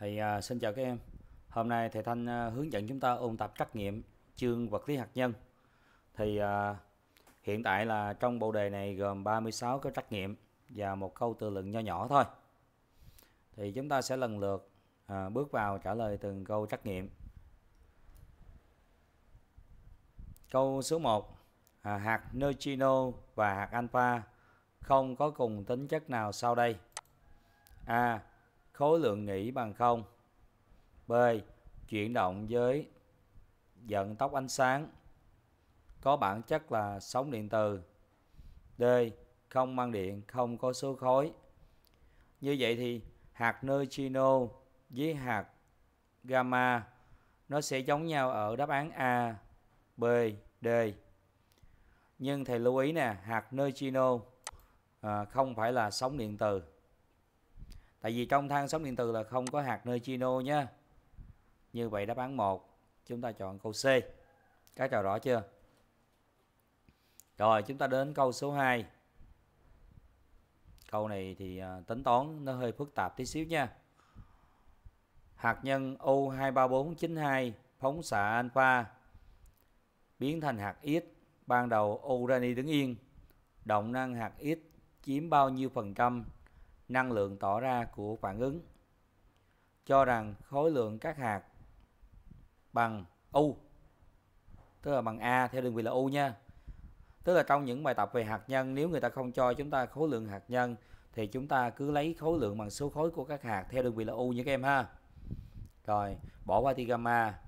thì à, xin chào các em. Hôm nay thầy Thanh à, hướng dẫn chúng ta ôn tập trắc nghiệm chương vật lý hạt nhân. Thì à, hiện tại là trong bộ đề này gồm 36 cái trắc nghiệm và một câu tự luận nho nhỏ thôi. Thì chúng ta sẽ lần lượt à, bước vào trả lời từng câu trắc nghiệm. Câu số 1 à, hạt neutrino và hạt alpha không có cùng tính chất nào sau đây. A khối lượng nghỉ bằng không b chuyển động với vận tốc ánh sáng có bản chất là sóng điện từ d không mang điện không có số khối như vậy thì hạt neutrino với hạt gamma nó sẽ giống nhau ở đáp án A, B, D. Nhưng thầy lưu ý nè, hạt neutrino à, không phải là sóng điện từ tại vì trong thang sóng điện từ là không có hạt nơi chino nhé như vậy đáp án 1 chúng ta chọn câu C các trò rõ chưa rồi chúng ta đến câu số 2 câu này thì à, tính toán nó hơi phức tạp tí xíu nha hạt nhân U23492 phóng xạ alpha biến thành hạt X ban đầu urani đứng yên động năng hạt X chiếm bao nhiêu phần trăm năng lượng tỏ ra của phản ứng cho rằng khối lượng các hạt bằng U tức là bằng A theo đơn vị là U nha tức là trong những bài tập về hạt nhân nếu người ta không cho chúng ta khối lượng hạt nhân thì chúng ta cứ lấy khối lượng bằng số khối của các hạt theo đơn vị là U nha các em ha rồi bỏ qua tia gamma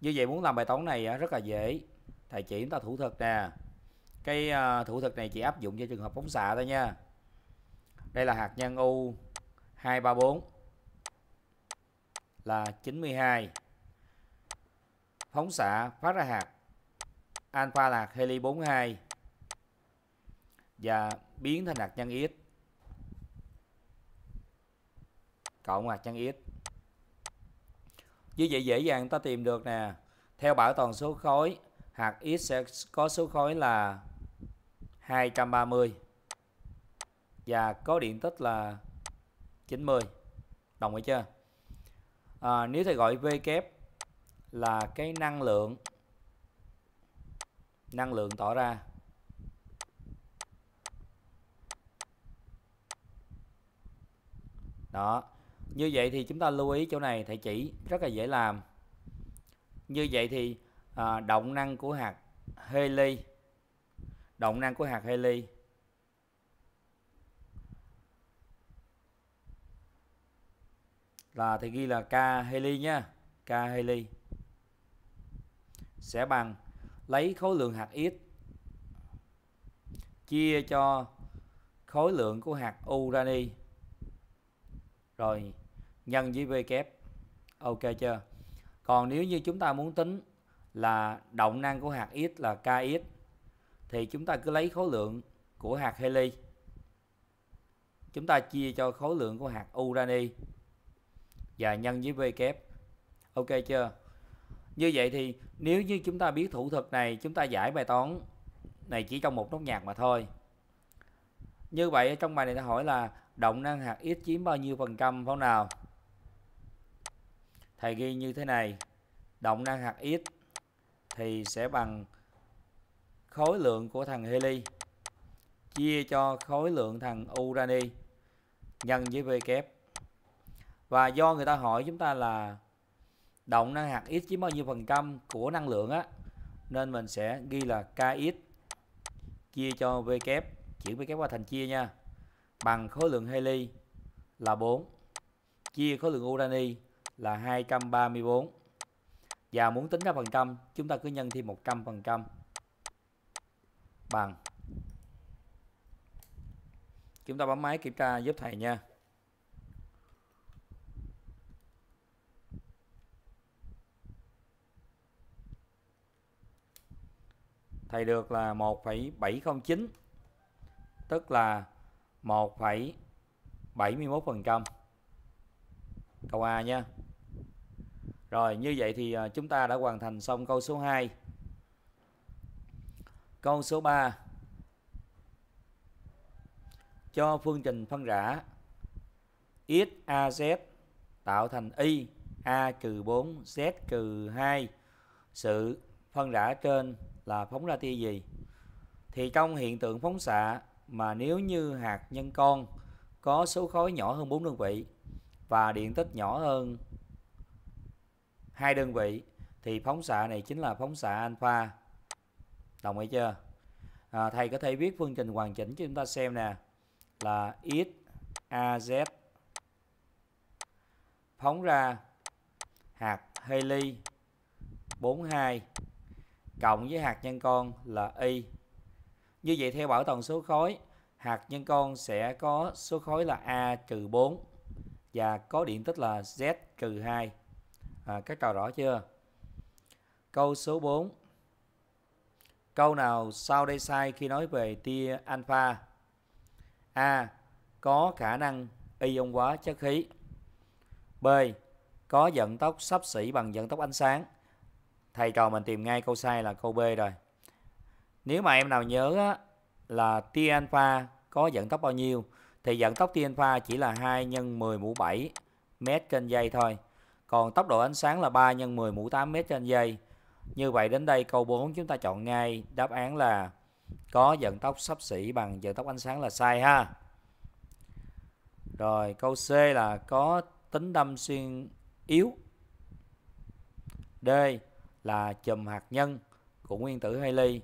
như vậy muốn làm bài toán này rất là dễ thầy chỉ chúng ta thủ thuật nè cái à, thủ thuật này chỉ áp dụng cho trường hợp phóng xạ thôi nha đây là hạt nhân u 234 là 92 phóng xạ phát ra hạt alpha là hạt heli 42 và biến thành hạt nhân X cộng hạt nhân X như vậy dễ dàng ta tìm được nè theo bảo toàn số khối hạt X sẽ có số khối là 230 và có điện tích là 90 đồng ý chưa à, nếu thầy gọi V kép e là cái năng lượng năng lượng tỏ ra đó như vậy thì chúng ta lưu ý chỗ này thầy chỉ rất là dễ làm như vậy thì à, động năng của hạt heli động năng của hạt heli là thì ghi là K heli nhá K heli sẽ bằng lấy khối lượng hạt X chia cho khối lượng của hạt urani rồi nhân với V kép ok chưa còn nếu như chúng ta muốn tính là động năng của hạt X là k KX thì chúng ta cứ lấy khối lượng của hạt heli chúng ta chia cho khối lượng của hạt urani và nhân với V kép. Ok chưa? Như vậy thì nếu như chúng ta biết thủ thuật này, chúng ta giải bài toán này chỉ trong một nốt nhạc mà thôi. Như vậy trong bài này ta hỏi là động năng hạt X chiếm bao nhiêu phần trăm pháo nào? Thầy ghi như thế này. Động năng hạt X thì sẽ bằng khối lượng của thằng heli chia cho khối lượng thằng urani nhân với V kép và do người ta hỏi chúng ta là động năng hạt x chiếm bao nhiêu phần trăm của năng lượng á nên mình sẽ ghi là kx chia cho v kép chuyển v kép qua thành chia nha bằng khối lượng heli là 4 chia khối lượng urani là 234 và muốn tính ra phần trăm chúng ta cứ nhân thêm 100 phần trăm bằng chúng ta bấm máy kiểm tra giúp thầy nha thầy được là 1,709 tức là 1,71% câu A nha rồi như vậy thì à, chúng ta đã hoàn thành xong câu số 2 câu số 3 cho phương trình phân rã XAZ tạo thành Y A trừ 4 Z trừ 2 sự phân rã trên là phóng ra tia gì thì trong hiện tượng phóng xạ mà nếu như hạt nhân con có số khối nhỏ hơn 4 đơn vị và điện tích nhỏ hơn hai đơn vị thì phóng xạ này chính là phóng xạ alpha đồng ý chưa à, thầy có thể viết phương trình hoàn chỉnh cho chúng ta xem nè là x az phóng ra hạt heli 42 cộng với hạt nhân con là y. Như vậy theo bảo toàn số khối, hạt nhân con sẽ có số khối là a trừ 4 và có điện tích là z trừ 2. À, các trò rõ chưa? Câu số 4. Câu nào sau đây sai khi nói về tia alpha? A. Có khả năng ion hóa chất khí. B. Có vận tốc sắp xỉ bằng vận tốc ánh sáng thầy trò mình tìm ngay câu sai là câu B rồi nếu mà em nào nhớ á, là tia alpha có vận tốc bao nhiêu thì vận tốc tia alpha chỉ là 2 nhân 10 mũ 7 mét trên giây thôi còn tốc độ ánh sáng là 3 nhân 10 mũ 8 mét trên giây như vậy đến đây câu 4 chúng ta chọn ngay đáp án là có vận tốc sắp xỉ bằng vận tốc ánh sáng là sai ha rồi câu C là có tính đâm xuyên yếu D là chùm hạt nhân của nguyên tử Heli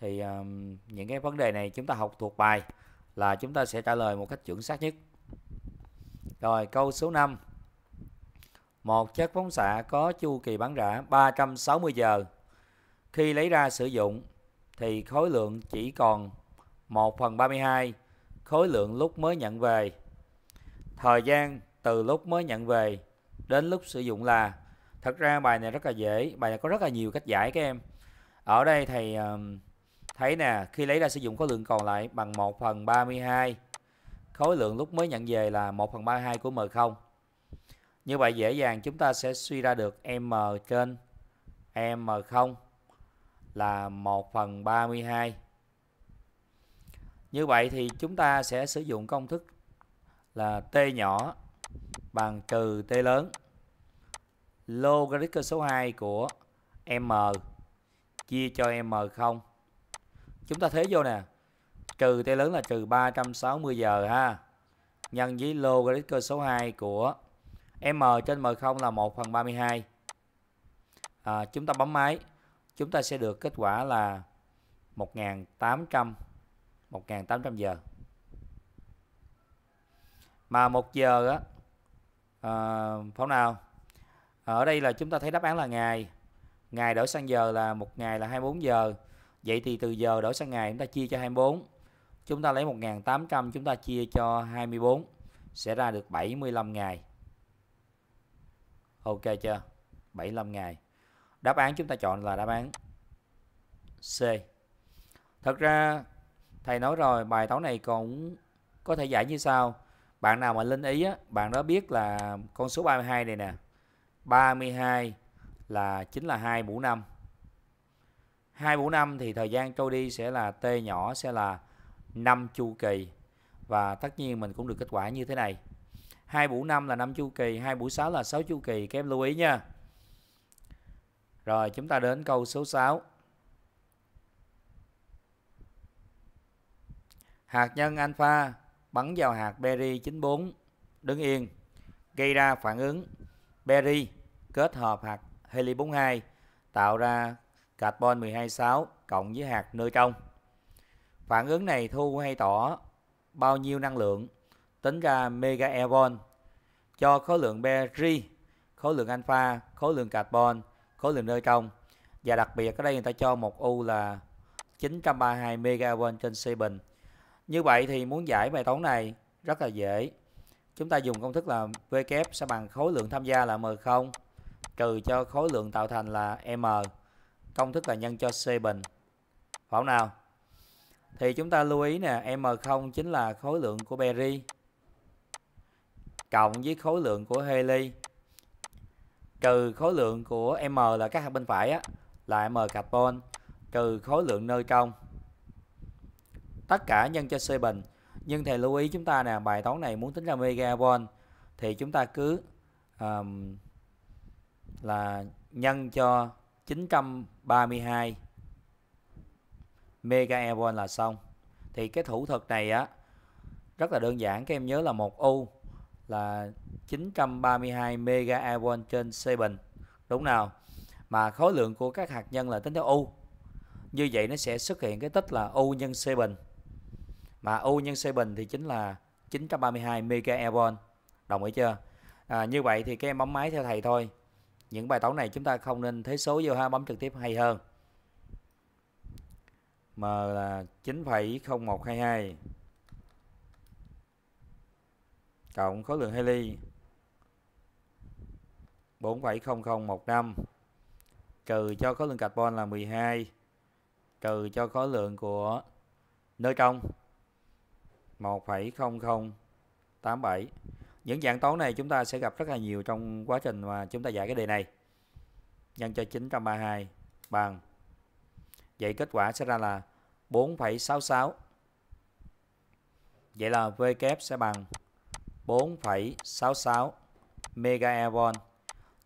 thì um, những cái vấn đề này chúng ta học thuộc bài là chúng ta sẽ trả lời một cách chuẩn xác nhất. Rồi câu số 5. Một chất phóng xạ có chu kỳ bán rã 360 giờ. Khi lấy ra sử dụng thì khối lượng chỉ còn 1 phần 32 khối lượng lúc mới nhận về. Thời gian từ lúc mới nhận về đến lúc sử dụng là thật ra bài này rất là dễ bài này có rất là nhiều cách giải các em ở đây thầy thấy nè khi lấy ra sử dụng khối lượng còn lại bằng 1 phần 32 khối lượng lúc mới nhận về là 1 phần 32 của M0 như vậy dễ dàng chúng ta sẽ suy ra được M trên M0 là 1 phần 32 như vậy thì chúng ta sẽ sử dụng công thức là T nhỏ bằng trừ T lớn logarit cơ số 2 của m chia cho m0. Chúng ta thế vô nè. Trừ t lớn là trừ 360 giờ ha. Nhân với logarit cơ số 2 của m trên m0 là 1 phần 32. À, chúng ta bấm máy. Chúng ta sẽ được kết quả là 1.800 1.800 giờ. Mà 1 giờ á à, phóng nào? ở đây là chúng ta thấy đáp án là ngày ngày đổi sang giờ là một ngày là 24 giờ vậy thì từ giờ đổi sang ngày chúng ta chia cho 24 chúng ta lấy 1.800 chúng ta chia cho 24 sẽ ra được 75 ngày ok chưa 75 ngày đáp án chúng ta chọn là đáp án C thật ra thầy nói rồi bài toán này cũng có thể giải như sau bạn nào mà linh ý á, bạn đó biết là con số 32 này nè 32 là chính là 2 mũ 5. 2 mũ 5 thì thời gian trôi đi sẽ là t nhỏ sẽ là 5 chu kỳ và tất nhiên mình cũng được kết quả như thế này. 2 mũ 5 là 5 chu kỳ, 2 mũ 6 là 6 chu kỳ, các em lưu ý nha. Rồi chúng ta đến câu số 6. Hạt nhân alpha bắn vào hạt beri 94 đứng yên gây ra phản ứng beri kết hợp hạt heli 42 tạo ra carbon 126 cộng với hạt neutron. Phản ứng này thu hay tỏ bao nhiêu năng lượng tính ra mega electron cho khối lượng beri, khối lượng alpha, khối lượng carbon, khối lượng neutron và đặc biệt ở đây người ta cho một u là 932 mega electron trên C bình. Như vậy thì muốn giải bài toán này rất là dễ chúng ta dùng công thức là V kép sẽ bằng khối lượng tham gia là M0 trừ cho khối lượng tạo thành là M. Công thức là nhân cho C bình. Phải nào? Thì chúng ta lưu ý nè, M0 chính là khối lượng của beri cộng với khối lượng của heli trừ khối lượng của M là các hạt bên phải á là M carbon trừ khối lượng nơi trong. Tất cả nhân cho C bình nhưng thầy lưu ý chúng ta nè bài toán này muốn tính ra megawatt thì chúng ta cứ um, là nhân cho 932 megawatt là xong thì cái thủ thuật này á rất là đơn giản các em nhớ là một u là 932 megawatt trên C bình đúng nào mà khối lượng của các hạt nhân là tính theo u như vậy nó sẽ xuất hiện cái tích là u nhân C bình mà U nhân C bình thì chính là 932 MeV đồng ý chưa à, như vậy thì các em bấm máy theo thầy thôi những bài toán này chúng ta không nên thế số vô ha bấm trực tiếp hay hơn M là 9,0122 cộng khối lượng heli 4,0015 trừ cho khối lượng carbon là 12 trừ cho khối lượng của nơi công 1,0087. Những dạng toán này chúng ta sẽ gặp rất là nhiều trong quá trình mà chúng ta giải cái đề này. Nhân cho 932 bằng. Vậy kết quả sẽ ra là 4,66. Vậy là V kép sẽ bằng 4,66 MeV.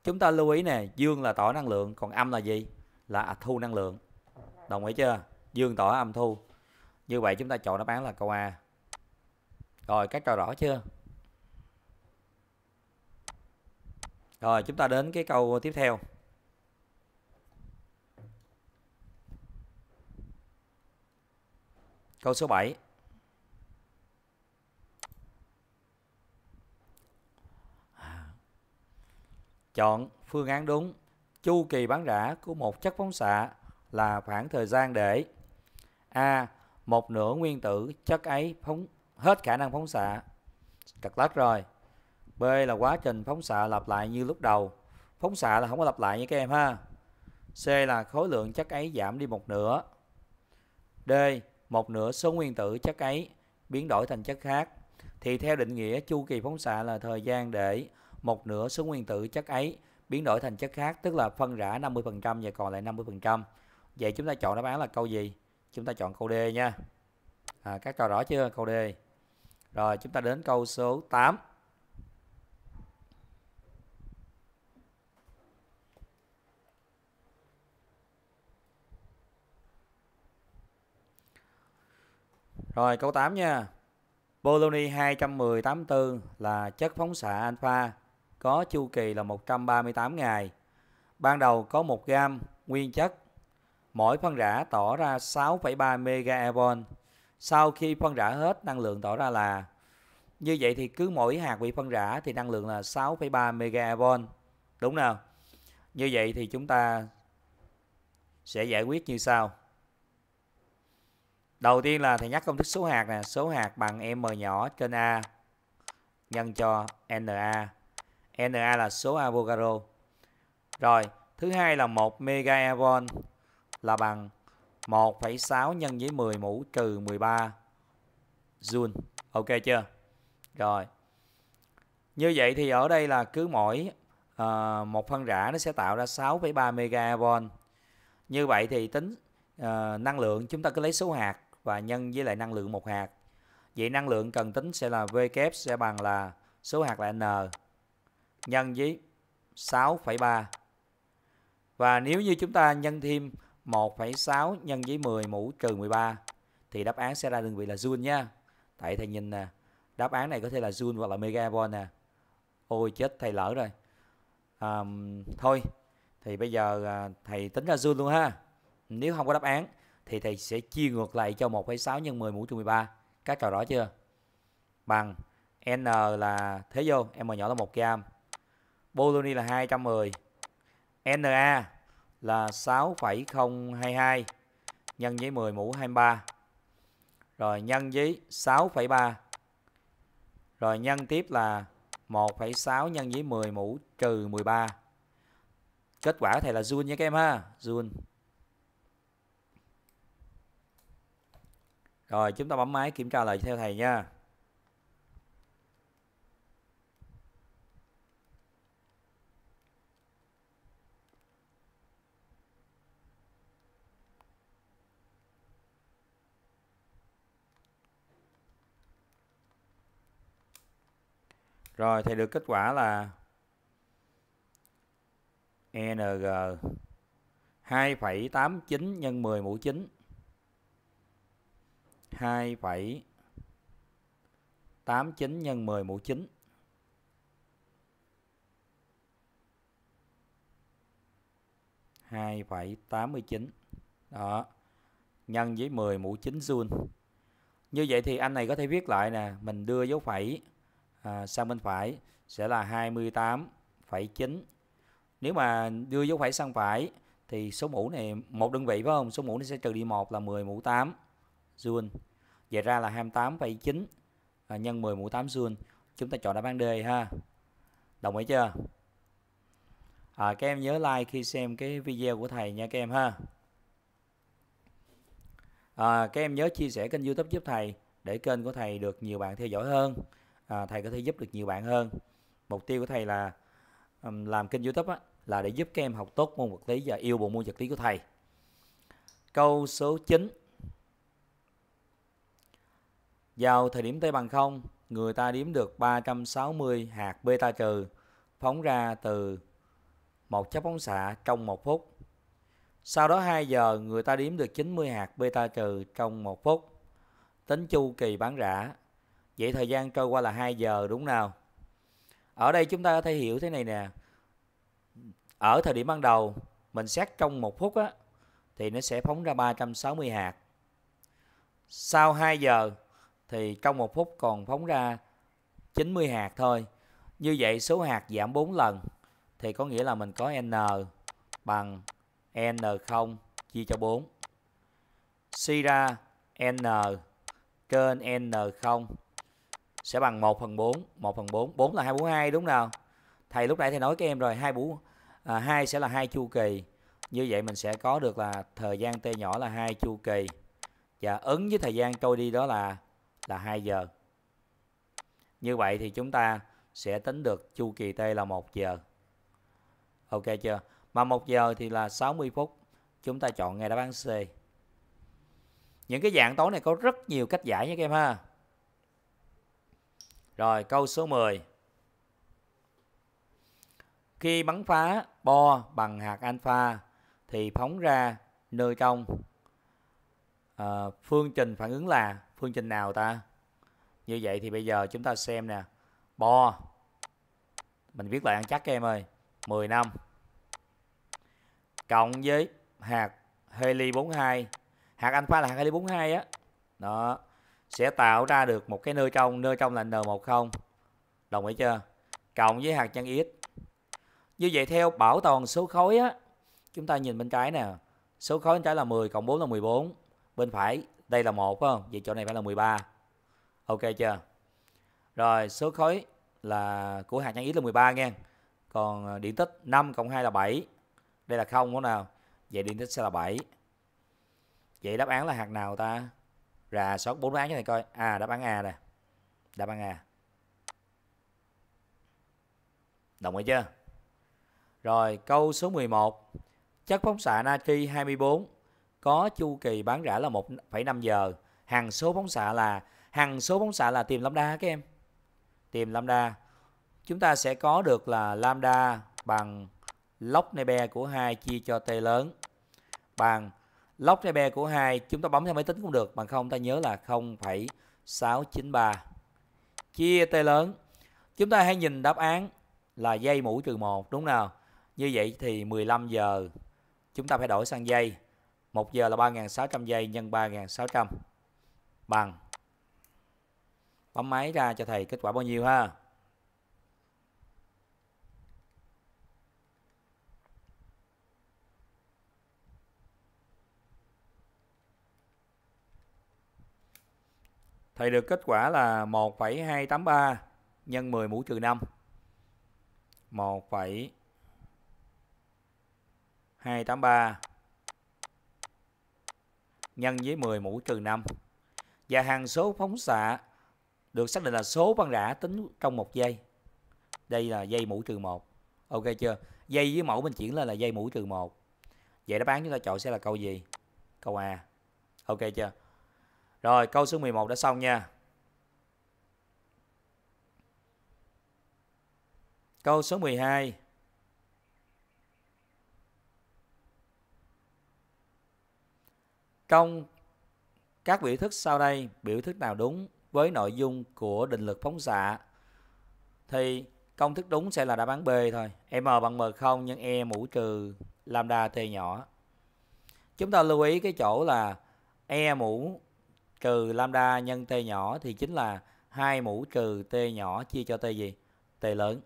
Chúng ta lưu ý nè, dương là tỏ năng lượng, còn âm là gì? Là à, thu năng lượng. Đồng ý chưa? Dương tỏ âm thu. Như vậy chúng ta chọn đáp án là câu A. Rồi các trò rõ chưa? Rồi chúng ta đến cái câu tiếp theo. Câu số 7. À. Chọn phương án đúng. Chu kỳ bán rã của một chất phóng xạ là khoảng thời gian để A. Một nửa nguyên tử chất ấy phóng hết khả năng phóng xạ cật lắc rồi b là quá trình phóng xạ lặp lại như lúc đầu phóng xạ là không có lặp lại như các em ha c là khối lượng chất ấy giảm đi một nửa d một nửa số nguyên tử chất ấy biến đổi thành chất khác thì theo định nghĩa chu kỳ phóng xạ là thời gian để một nửa số nguyên tử chất ấy biến đổi thành chất khác tức là phân rã 50% và còn lại 50%. Vậy chúng ta chọn đáp án là câu gì? Chúng ta chọn câu D nha. À, các trò rõ chưa? Câu D. Rồi chúng ta đến câu số 8. Rồi câu 8 nha. Poloni 21084 là chất phóng xạ alpha có chu kỳ là 138 ngày. Ban đầu có 1 gam nguyên chất. Mỗi phân rã tỏ ra 6,3 megaeon sau khi phân rã hết năng lượng tỏ ra là như vậy thì cứ mỗi hạt bị phân rã thì năng lượng là 6,3 MeV đúng nào như vậy thì chúng ta sẽ giải quyết như sau đầu tiên là thầy nhắc công thức số hạt nè số hạt bằng m nhỏ trên a nhân cho na na là số Avogadro rồi thứ hai là 1 MeV là bằng 1,6 nhân với 10 mũ trừ 13 joule. Ok chưa? Rồi. Như vậy thì ở đây là cứ mỗi uh, một phân rã nó sẽ tạo ra 6,3 MeV. Như vậy thì tính uh, năng lượng chúng ta cứ lấy số hạt và nhân với lại năng lượng một hạt. Vậy năng lượng cần tính sẽ là V kép sẽ bằng là số hạt là N nhân với 6,3. Và nếu như chúng ta nhân thêm 1,6 nhân với 10 mũ trừ 13 thì đáp án sẽ ra đơn vị là joule nha. Tại thầy nhìn nè, đáp án này có thể là joule hoặc là megawatt nè. Ôi chết thầy lỡ rồi. À, thôi thì bây giờ à, thầy tính ra joule luôn ha. Nếu không có đáp án thì thầy sẽ chia ngược lại cho 1,6 nhân 10 mũ trừ 13. Các trò rõ chưa? Bằng N là thế vô, M nhỏ là 1 gram. Poloni là 210. Na là 6,022 nhân với 10 mũ 23 rồi nhân với 6,3 rồi nhân tiếp là 1,6 nhân với 10 mũ trừ 13 kết quả thầy là joule nha các em ha joule rồi chúng ta bấm máy kiểm tra lại theo thầy nha Rồi thì được kết quả là e NG 2,89 nhân 10 mũ 9 2,89 nhân 10 mũ 9 chín đó nhân với 10 mũ 9 joule như vậy thì anh này có thể viết lại nè mình đưa dấu phẩy À, sang bên phải sẽ là 28,9 nếu mà đưa dấu phẩy sang phải thì số mũ này một đơn vị phải không số mũ nó sẽ trừ đi một là 10 mũ 8 joule vậy ra là 28,9 à, nhân 10 mũ 8 joule chúng ta chọn đáp án D ha đồng ý chưa à, các em nhớ like khi xem cái video của thầy nha các em ha à, các em nhớ chia sẻ kênh youtube giúp thầy để kênh của thầy được nhiều bạn theo dõi hơn à, thầy có thể giúp được nhiều bạn hơn mục tiêu của thầy là um, làm kênh youtube á, là để giúp các em học tốt môn vật lý và yêu bộ môn vật lý của thầy câu số 9 vào thời điểm t bằng không, người ta đếm được 360 hạt beta trừ phóng ra từ một chất phóng xạ trong một phút sau đó 2 giờ người ta đếm được 90 hạt beta trừ trong một phút tính chu kỳ bán rã Vậy thời gian trôi qua là 2 giờ đúng nào? Ở đây chúng ta có thể hiểu thế này nè. Ở thời điểm ban đầu, mình xét trong một phút á, thì nó sẽ phóng ra 360 hạt. Sau 2 giờ thì trong một phút còn phóng ra 90 hạt thôi. Như vậy số hạt giảm 4 lần thì có nghĩa là mình có n bằng n0 chia cho 4. Suy ra n trên n0 sẽ bằng 1 phần 4 1 phần 4 4 là 2 4 2 đúng nào thầy lúc nãy thầy nói các em rồi 2 4 à, 2 sẽ là hai chu kỳ như vậy mình sẽ có được là thời gian t nhỏ là hai chu kỳ và ứng với thời gian trôi đi đó là là 2 giờ như vậy thì chúng ta sẽ tính được chu kỳ t là 1 giờ ok chưa mà 1 giờ thì là 60 phút chúng ta chọn ngay đáp án C những cái dạng toán này có rất nhiều cách giải nha các em ha rồi câu số 10. Khi bắn phá bo bằng hạt alpha thì phóng ra nơi trong à, phương trình phản ứng là phương trình nào ta? Như vậy thì bây giờ chúng ta xem nè. Bo mình viết lại ăn chắc em ơi. 10 năm cộng với hạt heli 42. Hạt alpha là hạt heli 42 á. Đó sẽ tạo ra được một cái nơi trong nơi trong là N10 đồng ý chưa cộng với hạt nhân x như vậy theo bảo toàn số khối á chúng ta nhìn bên trái nè số khối bên trái là 10 cộng 4 là 14 bên phải đây là một không vậy chỗ này phải là 13 ok chưa rồi số khối là của hạt nhân x là 13 nha còn à, điện tích 5 cộng 2 là 7 đây là không đúng không nào vậy điện tích sẽ là 7 vậy đáp án là hạt nào ta rà soát bốn bán cho thầy coi à đáp án a nè đáp án a đồng ý chưa rồi câu số 11 chất phóng xạ natri 24 có chu kỳ bán rã là 1,5 giờ hằng số phóng xạ là hằng số phóng xạ là tìm lambda các em tìm lambda chúng ta sẽ có được là lambda bằng log nebe của 2 chia cho t lớn bằng log trái be của hai chúng ta bấm theo máy tính cũng được bằng không ta nhớ là 0,693 chia t lớn chúng ta hãy nhìn đáp án là dây mũ trừ 1 đúng nào như vậy thì 15 giờ chúng ta phải đổi sang dây 1 giờ là 3.600 giây nhân 3.600 bằng bấm máy ra cho thầy kết quả bao nhiêu ha thì được kết quả là 1,283 nhân 10 mũ trừ 5. 1,283 nhân với 10 mũ trừ 5. Và hàng số phóng xạ được xác định là số băng rã tính trong một giây. Đây là dây mũ trừ 1. Ok chưa? Dây với mẫu mình chuyển lên là dây mũ trừ 1. Vậy đáp án chúng ta chọn sẽ là câu gì? Câu A. Ok chưa? Rồi câu số 11 đã xong nha. Câu số 12. Công các biểu thức sau đây, biểu thức nào đúng với nội dung của định lực phóng xạ thì công thức đúng sẽ là đáp án B thôi. M bằng M0 nhân E mũ trừ lambda T nhỏ. Chúng ta lưu ý cái chỗ là E mũ trừ lambda nhân t nhỏ thì chính là hai mũ trừ t nhỏ chia cho t gì? t lớn.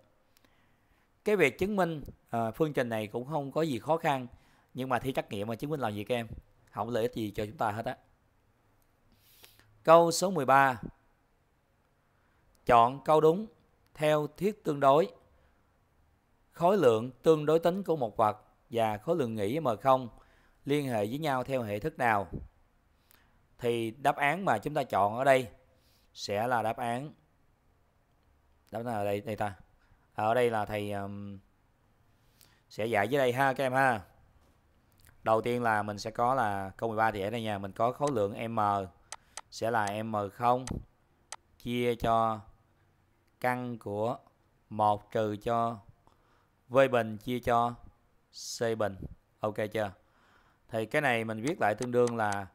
Cái việc chứng minh à, phương trình này cũng không có gì khó khăn nhưng mà thi trắc nghiệm mà chứng minh làm gì các em? Không lợi ích gì cho chúng ta hết á. Câu số 13. Chọn câu đúng theo thiết tương đối. Khối lượng tương đối tính của một vật và khối lượng nghỉ M0 liên hệ với nhau theo hệ thức nào? thì đáp án mà chúng ta chọn ở đây sẽ là đáp án đáp án ở đây đây ta ở đây là thầy um, sẽ dạy dưới đây ha các em ha đầu tiên là mình sẽ có là câu 13 thì ở đây nha mình có khối lượng m sẽ là m0 chia cho căn của 1 trừ cho v bình chia cho c bình ok chưa thì cái này mình viết lại tương đương là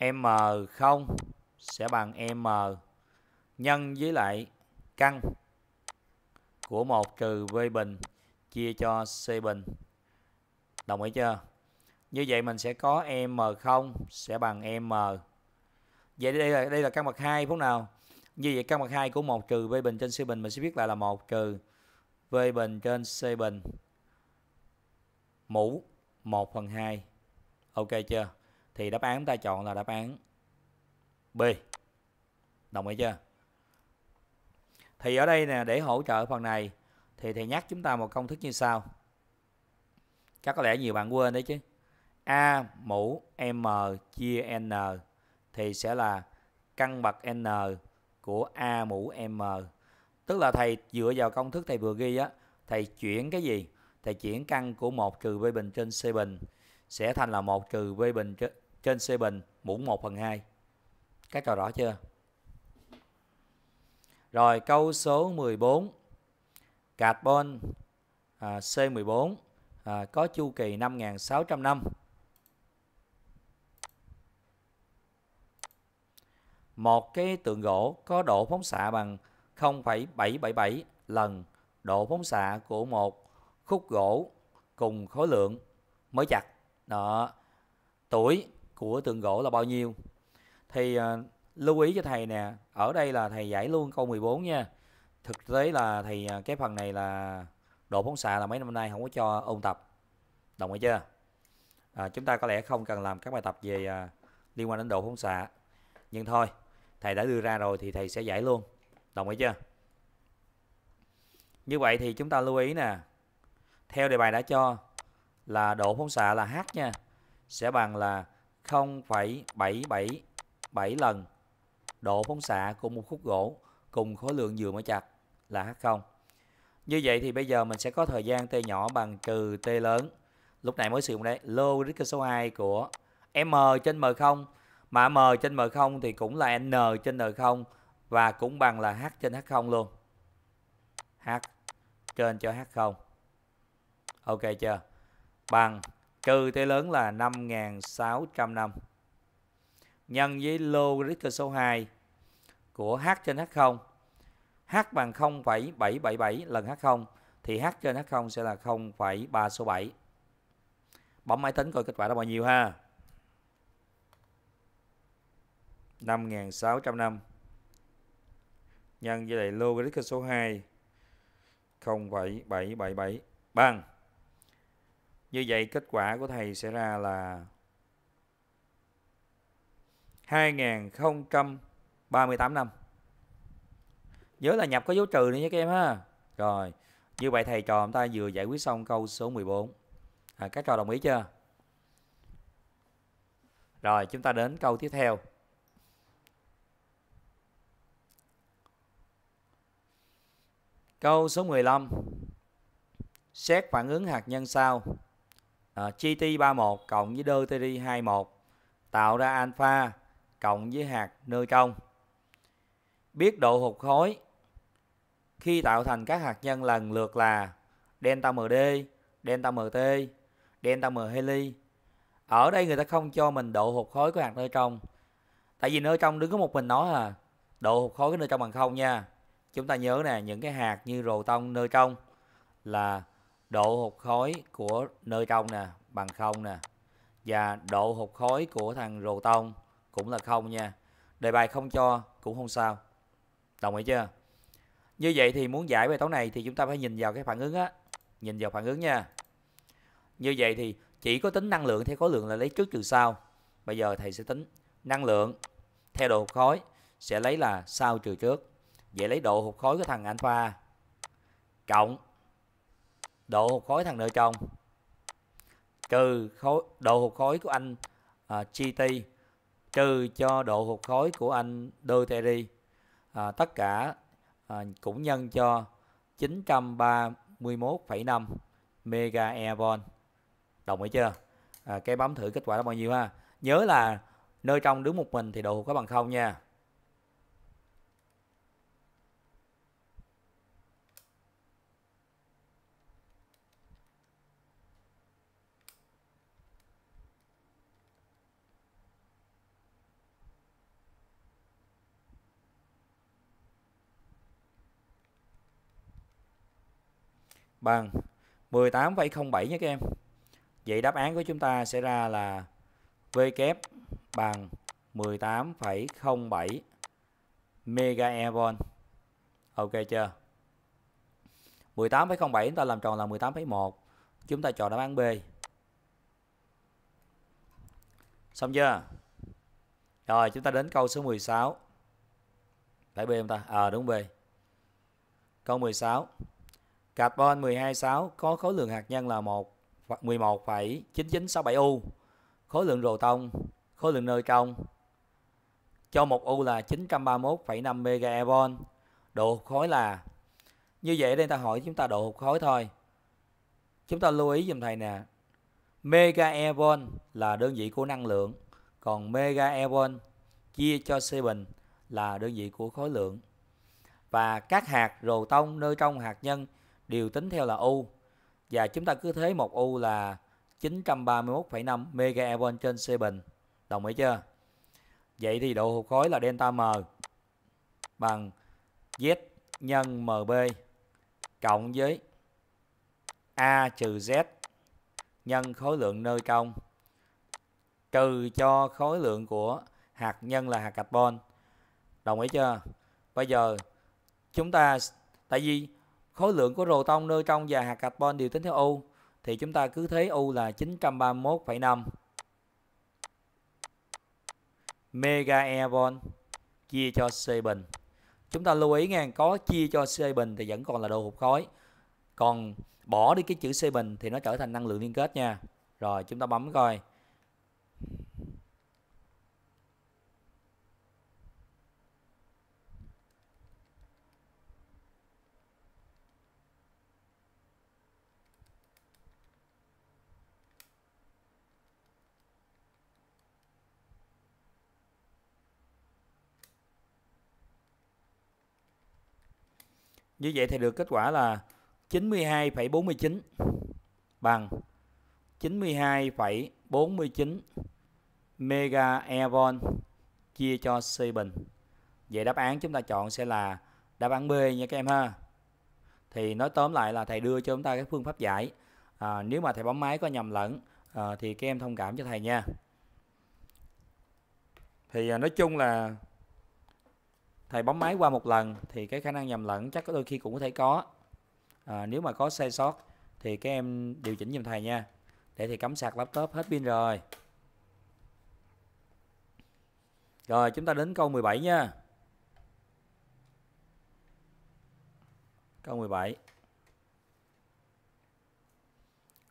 M0 sẽ bằng M nhân với lại căn của 1 trừ V bình chia cho C bình. Đồng ý chưa? Như vậy mình sẽ có M0 sẽ bằng M. Vậy đây là đây là căn bậc 2 phút nào? Như vậy căn bậc 2 của 1 trừ V bình trên C bình mình sẽ viết lại là 1 trừ V bình trên C bình mũ 1 phần 2. Ok chưa? thì đáp án chúng ta chọn là đáp án B. Đồng ý chưa? Thì ở đây nè để hỗ trợ phần này thì thầy nhắc chúng ta một công thức như sau. Chắc có lẽ nhiều bạn quên đấy chứ. A mũ M chia N thì sẽ là căn bậc N của A mũ M. Tức là thầy dựa vào công thức thầy vừa ghi á, thầy chuyển cái gì? Thầy chuyển căn của 1 trừ V bình trên C bình sẽ thành là 1 trừ V bình trên trên C bình mũ 1 phần 2. Các trò rõ chưa? Rồi câu số 14. Carbon à, C14 à, có chu kỳ 5.600 năm. Một cái tượng gỗ có độ phóng xạ bằng 0,777 lần độ phóng xạ của một khúc gỗ cùng khối lượng mới chặt. Đó. Tuổi của tượng gỗ là bao nhiêu thì uh, lưu ý cho thầy nè ở đây là thầy giải luôn câu 14 nha thực tế là thầy uh, cái phần này là độ phóng xạ là mấy năm nay không có cho ôn tập đồng ý chưa à, chúng ta có lẽ không cần làm các bài tập về à, liên quan đến độ phóng xạ nhưng thôi thầy đã đưa ra rồi thì thầy sẽ giải luôn đồng ý chưa như vậy thì chúng ta lưu ý nè theo đề bài đã cho là độ phóng xạ là h nha sẽ bằng là 0,777 lần độ phóng xạ của một khúc gỗ cùng khối lượng vừa mới chặt là H0. Như vậy thì bây giờ mình sẽ có thời gian T nhỏ bằng trừ T lớn. Lúc này mới sử dụng đây logic số 2 của M trên M0 mà M trên M0 thì cũng là N trên N0 và cũng bằng là H trên H0 luôn. H trên cho H0. Ok chưa? Bằng trừ t lớn là 5.600 năm nhân với logarithm số 2 của h trên h0 h bằng 0,777 lần h0 thì h trên h0 sẽ là 0,3 số 7 bấm máy tính coi kết quả là bao nhiêu ha 5.600 năm nhân với lại logarithm số 2 0,777 bằng 0,3 như vậy kết quả của thầy sẽ ra là 2038 năm. Nhớ là nhập có dấu trừ nữa nha các em ha. Rồi, như vậy thầy trò chúng ta vừa giải quyết xong câu số 14. À, các trò đồng ý chưa? Rồi, chúng ta đến câu tiếp theo. Câu số 15. Xét phản ứng hạt nhân sau à, ờ, GT31 cộng với DTD21 tạo ra alpha cộng với hạt neutron. Biết độ hụt khối khi tạo thành các hạt nhân lần lượt là delta MD, delta MT, delta M heli. Ở đây người ta không cho mình độ hụt khối của hạt neutron. Tại vì neutron đứng có một mình nó à. Độ hụt khối của neutron bằng không nha. Chúng ta nhớ nè, những cái hạt như proton, neutron là độ hụt khối của nơi trong nè bằng không nè và độ hụt khối của thằng rồ tông cũng là không nha đề bài không cho cũng không sao đồng ý chưa như vậy thì muốn giải bài toán này thì chúng ta phải nhìn vào cái phản ứng á nhìn vào phản ứng nha như vậy thì chỉ có tính năng lượng theo khối lượng là lấy trước trừ sau bây giờ thầy sẽ tính năng lượng theo độ hụt khối sẽ lấy là sau trừ trước vậy lấy độ hụt khối của thằng alpha cộng độ hụt khối thằng nợ chồng trừ khối độ hụt khối của anh à, GT trừ cho độ hụt khối của anh Deuteri à, tất cả à, cũng nhân cho 931,5 mega airborne đồng ý chưa à, cái bấm thử kết quả là bao nhiêu ha nhớ là nơi trong đứng một mình thì độ hụt có bằng không nha bằng 18,07 nhé các em. Vậy đáp án của chúng ta sẽ ra là V kép bằng 18,07 megaevolt. Ok chưa? 18,07 chúng ta làm tròn là 18,1. Chúng ta chọn đáp án B. Xong chưa? Rồi chúng ta đến câu số 16. Phải B không ta? à, đúng B. Câu 16. Carbon 126 có khối lượng hạt nhân là 1 11,9967 U. Khối lượng rồ tông, khối lượng nơi công cho một U là 931,5 megaevon. Độ hụt khối là như vậy đây ta hỏi chúng ta độ hụt khối thôi. Chúng ta lưu ý giùm thầy nè. Megaevon là đơn vị của năng lượng, còn megaevon chia cho seven là đơn vị của khối lượng. Và các hạt rồ tông nơi trong hạt nhân đều tính theo là U và chúng ta cứ thế một U là 931,5 MeV trên C bình. Đồng ý chưa? Vậy thì độ hụt khối là delta M bằng Z nhân MB cộng với A trừ Z nhân khối lượng nơi công trừ cho khối lượng của hạt nhân là hạt carbon. Đồng ý chưa? Bây giờ chúng ta tại vì Khối lượng của rồ tông nơi trong và hạt carbon đều tính theo U thì chúng ta cứ thế U là 931,5 mega eV chia cho C bình. Chúng ta lưu ý nha, có chia cho C bình thì vẫn còn là độ hụt khói. Còn bỏ đi cái chữ C bình thì nó trở thành năng lượng liên kết nha. Rồi chúng ta bấm coi. Như vậy thì được kết quả là 92,49 bằng 92,49 mega eV chia cho C bình. Vậy đáp án chúng ta chọn sẽ là đáp án B nha các em ha. Thì nói tóm lại là thầy đưa cho chúng ta cái phương pháp giải. À, nếu mà thầy bấm máy có nhầm lẫn à, thì các em thông cảm cho thầy nha. Thì à, nói chung là thầy bấm máy qua một lần thì cái khả năng nhầm lẫn chắc có đôi khi cũng có thể có à, nếu mà có sai sót thì các em điều chỉnh giùm thầy nha để thì cắm sạc laptop hết pin rồi rồi chúng ta đến câu 17 nha câu 17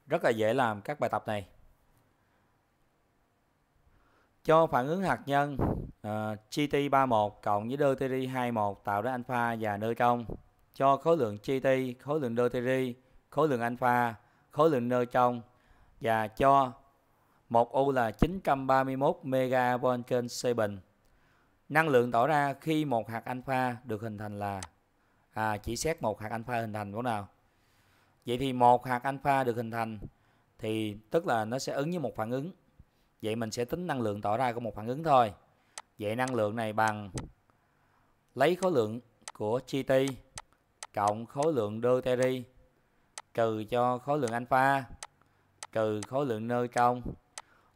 rất là dễ làm các bài tập này cho phản ứng hạt nhân uh, ờ, GT31 cộng với DTR21 tạo ra alpha và nơi trong cho khối lượng GT, khối lượng DTR, khối lượng alpha, khối lượng nơi trong và cho một U là 931 MV trên C bình. Năng lượng tỏ ra khi một hạt alpha được hình thành là à, chỉ xét một hạt alpha hình thành chỗ nào. Vậy thì một hạt alpha được hình thành thì tức là nó sẽ ứng với một phản ứng. Vậy mình sẽ tính năng lượng tỏ ra của một phản ứng thôi. Vậy năng lượng này bằng lấy khối lượng của GT cộng khối lượng deuteri trừ cho khối lượng alpha trừ khối lượng nơi trong.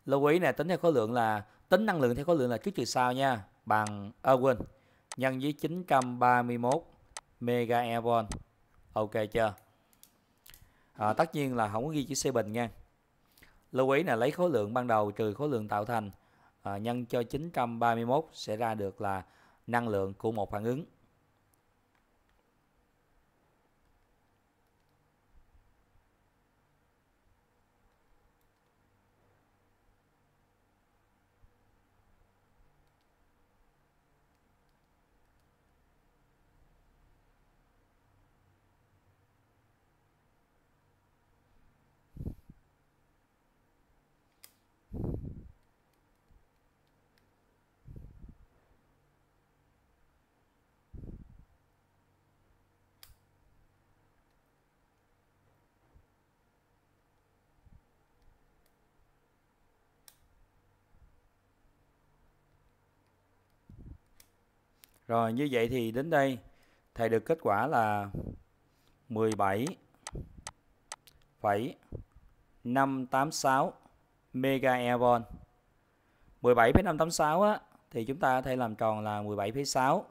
Lưu ý này tính theo khối lượng là tính năng lượng theo khối lượng là trước trừ sau nha, bằng à, nhân với 931 mega eV. Ok chưa? À, tất nhiên là không có ghi chữ C bình nha. Lưu ý là lấy khối lượng ban đầu trừ khối lượng tạo thành Ờ, nhân cho 931 sẽ ra được là năng lượng của một phản ứng Rồi như vậy thì đến đây thầy được kết quả là 17,586 phẩy mega evo 17,586 á thì chúng ta có thể làm tròn là 17,6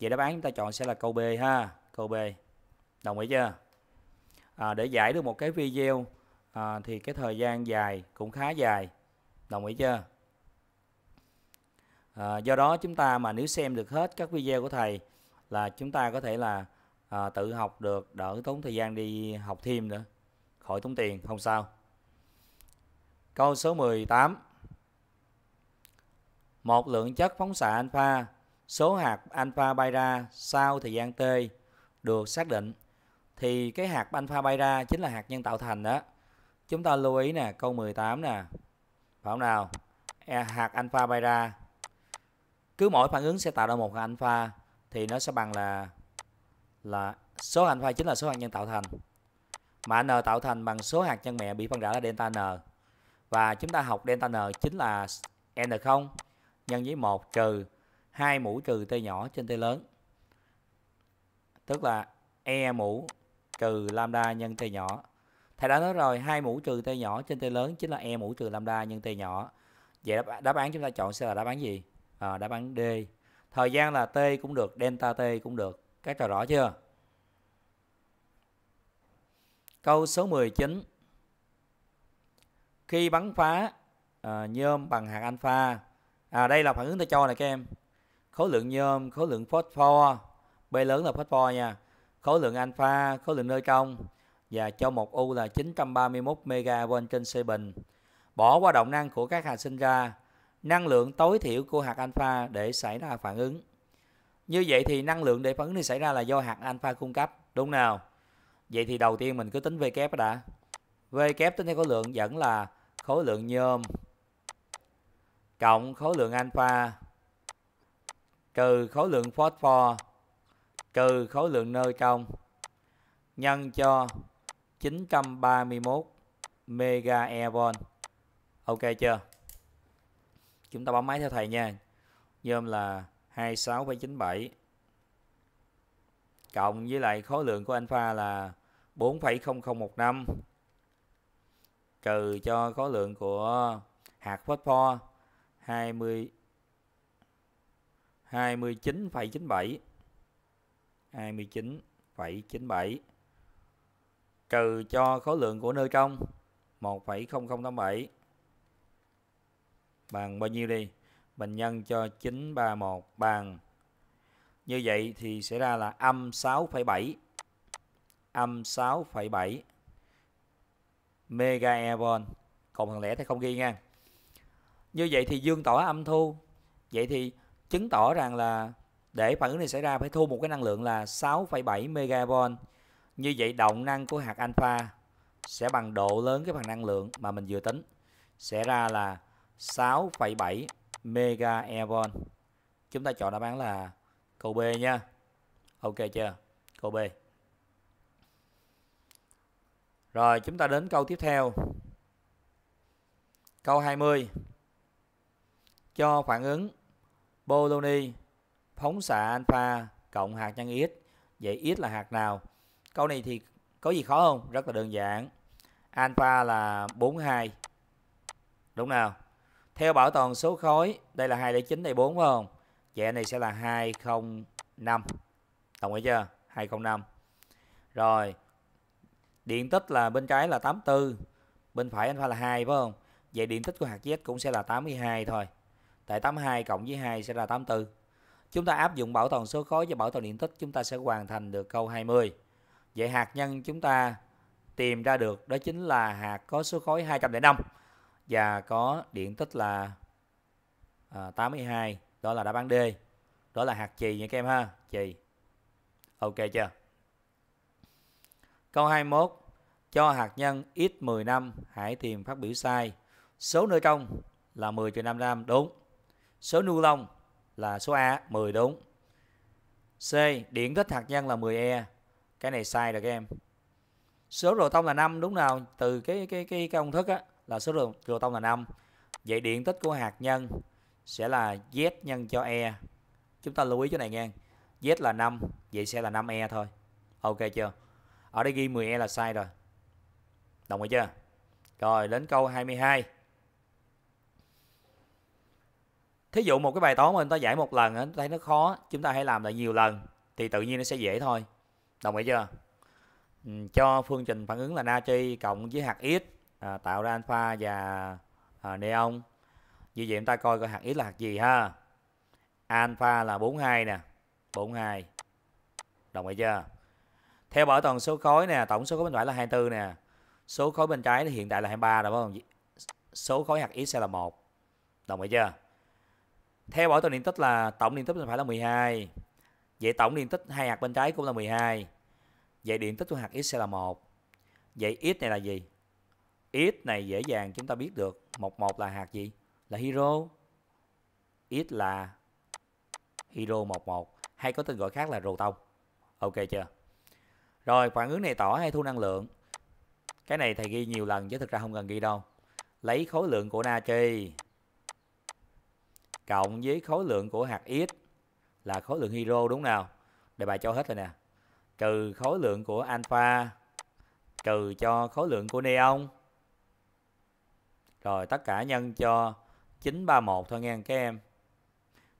vậy đáp án chúng ta chọn sẽ là câu B ha câu B đồng ý chưa à, để giải được một cái video à, thì cái thời gian dài cũng khá dài đồng ý chưa à, do đó chúng ta mà nếu xem được hết các video của thầy là chúng ta có thể là à, tự học được đỡ tốn thời gian đi học thêm nữa khỏi tốn tiền không sao câu số 18 một lượng chất phóng xạ alpha số hạt alpha bay ra sau thời gian t được xác định thì cái hạt alpha bay ra chính là hạt nhân tạo thành đó chúng ta lưu ý nè câu 18 nè phải không nào e, hạt alpha bay ra cứ mỗi phản ứng sẽ tạo ra một hạt alpha thì nó sẽ bằng là là số hạt alpha chính là số hạt nhân tạo thành mà n tạo thành bằng số hạt nhân mẹ bị phân rã là delta n và chúng ta học delta n chính là n0 nhân với 1 trừ 2 mũ trừ t nhỏ trên t lớn tức là e mũ trừ lambda nhân t nhỏ thầy đã nói rồi hai mũ trừ t nhỏ trên t lớn chính là e mũ trừ lambda nhân t nhỏ vậy đáp án chúng ta chọn sẽ là đáp án gì à, đáp án D thời gian là T cũng được delta T cũng được các trò rõ chưa câu số 19 khi bắn phá à, nhôm bằng hạt alpha à, đây là phản ứng ta cho này các em khối lượng nhôm khối lượng phosphor B lớn là phosphor nha khối lượng alpha khối lượng nơi trong và cho một U là 931 MeV trên C bình bỏ qua động năng của các hạt sinh ra năng lượng tối thiểu của hạt alpha để xảy ra phản ứng. Như vậy thì năng lượng để phản ứng thì xảy ra là do hạt alpha cung cấp, đúng nào? Vậy thì đầu tiên mình cứ tính V kép đã. V kép tính theo khối lượng vẫn là khối lượng nhôm cộng khối lượng alpha trừ khối lượng phosphor trừ khối lượng nơi trong nhân cho 931 mega eV. Ok chưa? chúng ta bấm máy theo thầy nha nhôm là 26,97 cộng với lại khối lượng của alpha là 4,0015 trừ cho khối lượng của hạt phosphor 20 29,97 29,97 trừ cho khối lượng của nơi trong 1,0087 bằng bao nhiêu đi? Mình nhân cho 931 bằng như vậy thì sẽ ra là âm 6,7 âm 6,7 mega evon còn phần lẻ thì không ghi nha như vậy thì dương tỏa âm thu vậy thì chứng tỏ rằng là để phản ứng này xảy ra phải thu một cái năng lượng là 6,7 megavolt như vậy động năng của hạt alpha sẽ bằng độ lớn cái phần năng lượng mà mình vừa tính sẽ ra là 6,7 megaeV. Chúng ta chọn đáp án là câu B nha. Ok chưa? Câu B. Rồi chúng ta đến câu tiếp theo. Câu 20. Cho phản ứng Bologna phóng xạ alpha cộng hạt nhân X. Vậy X là hạt nào? Câu này thì có gì khó không? Rất là đơn giản. Alpha là 42. Đúng nào? Theo bảo toàn số khối, đây là 209 đây 4 phải không? Vậy này sẽ là 205. Đồng ý chưa? 205. Rồi. Điện tích là bên trái là 84, bên phải anh phải là 2 phải không? Vậy điện tích của hạt Z cũng sẽ là 82 thôi. Tại 82 cộng với 2 sẽ là 84. Chúng ta áp dụng bảo toàn số khối và bảo toàn điện tích chúng ta sẽ hoàn thành được câu 20. Vậy hạt nhân chúng ta tìm ra được đó chính là hạt có số khối 205 và có điện tích là à, 82 đó là đáp án D đó là hạt chì nha các em ha chì ok chưa câu 21 cho hạt nhân x 10 năm hãy tìm phát biểu sai số nơi công là 10 trừ 5 năm đúng số nu lông là số A 10 đúng C điện tích hạt nhân là 10E cái này sai rồi các em số rồ thông là 5 đúng nào từ cái cái cái, cái công thức á là số lượng proton là 5. Vậy điện tích của hạt nhân sẽ là Z nhân cho E. Chúng ta lưu ý chỗ này nha. Z là 5, vậy sẽ là 5E thôi. Ok chưa? Ở đây ghi 10E là sai rồi. Đồng ý chưa? Rồi đến câu 22. Thí dụ một cái bài toán mà chúng ta giải một lần chúng ta thấy nó khó, chúng ta hãy làm lại nhiều lần thì tự nhiên nó sẽ dễ thôi. Đồng ý chưa? Cho phương trình phản ứng là natri cộng với hạt X à, tạo ra alpha và à, neon như vậy chúng ta coi coi hạt x là hạt gì ha alpha là 42 nè 42 đồng ý chưa theo bảo toàn số khối nè tổng số khối bên phải là 24 nè số khối bên trái hiện tại là 23 rồi phải không số khối hạt x sẽ là một đồng ý chưa theo bảo toàn điện tích là tổng điện tích bên phải là 12 vậy tổng điện tích hai hạt bên trái cũng là 12 vậy điện tích của hạt x sẽ là một vậy x này là gì X này dễ dàng chúng ta biết được. Một một là hạt gì? Là hero. X là hero một một hay có tên gọi khác là rồ tông. Ok chưa? Rồi phản ứng này tỏ hay thu năng lượng. Cái này thầy ghi nhiều lần chứ thực ra không cần ghi đâu. Lấy khối lượng của natri cộng với khối lượng của hạt X là khối lượng hydro đúng nào? Đề bài cho hết rồi nè. Trừ khối lượng của alpha trừ cho khối lượng của neon rồi tất cả nhân cho 931 thôi nha các em.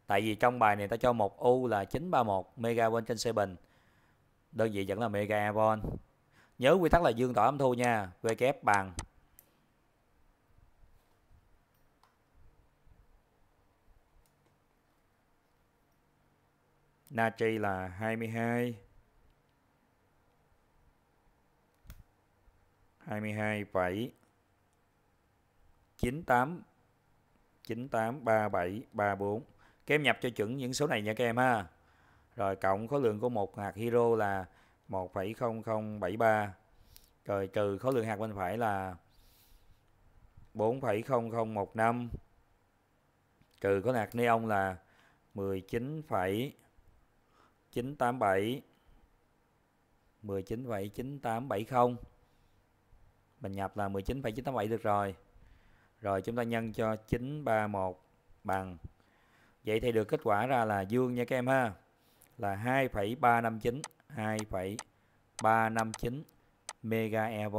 Tại vì trong bài này ta cho một U là 931 MV trên xe bình. Đơn vị vẫn là MV. Nhớ quy tắc là dương tỏa âm thu nha. V kép bằng Natri là 22 22 phẩy 98 98 37 34 các em nhập cho chuẩn những số này nha các em ha rồi cộng khối lượng của một hạt hero là 1,0073 rồi trừ khối lượng hạt bên phải là 4,0015 trừ khối hạt neon là 19,987 19,9870 mình nhập là 19,987 được rồi rồi chúng ta nhân cho 931 bằng. Vậy thì được kết quả ra là dương nha các em ha. Là 2,359 2,359 eV